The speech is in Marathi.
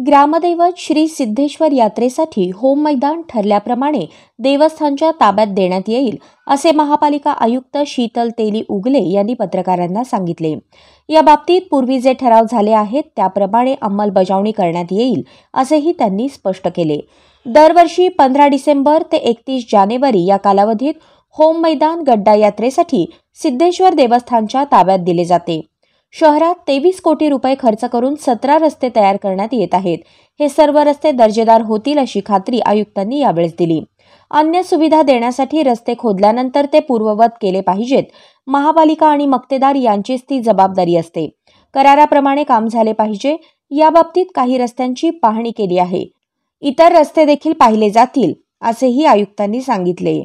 ग्रामदैवत श्री सिद्धेश्वर यात्रेसाठी होम मैदान ठरल्याप्रमाणे देवस्थानच्या ताब्यात देण्यात येईल असे महापालिका आयुक्त शीतल तेली उगले यांनी पत्रकारांना सांगितले या बाबतीत पूर्वी जे ठराव झाले आहेत त्याप्रमाणे अंमलबजावणी करण्यात येईल असेही त्यांनी स्पष्ट केले दरवर्षी पंधरा डिसेंबर ते एकतीस जानेवारी या कालावधीत होम मैदान गड्डा यात्रेसाठी सिद्धेश्वर देवस्थानच्या ताब्यात दिले जाते शहरात तेवीस कोटी रुपये खर्च करून सतरा रस्ते तयार करण्यात येत आहेत हे सर्व रस्ते दर्जेदार होतील अशी खात्री आयुक्तांनी यावेळी दिली अन्य सुविधा देण्यासाठी रस्ते खोदल्यानंतर ते पूर्ववत केले पाहिजेत महापालिका आणि मक्तेदार यांचीच ती जबाबदारी असते कराराप्रमाणे काम झाले पाहिजे याबाबतीत काही रस्त्यांची पाहणी केली आहे इतर रस्ते देखील पाहिले जातील असेही आयुक्तांनी सांगितले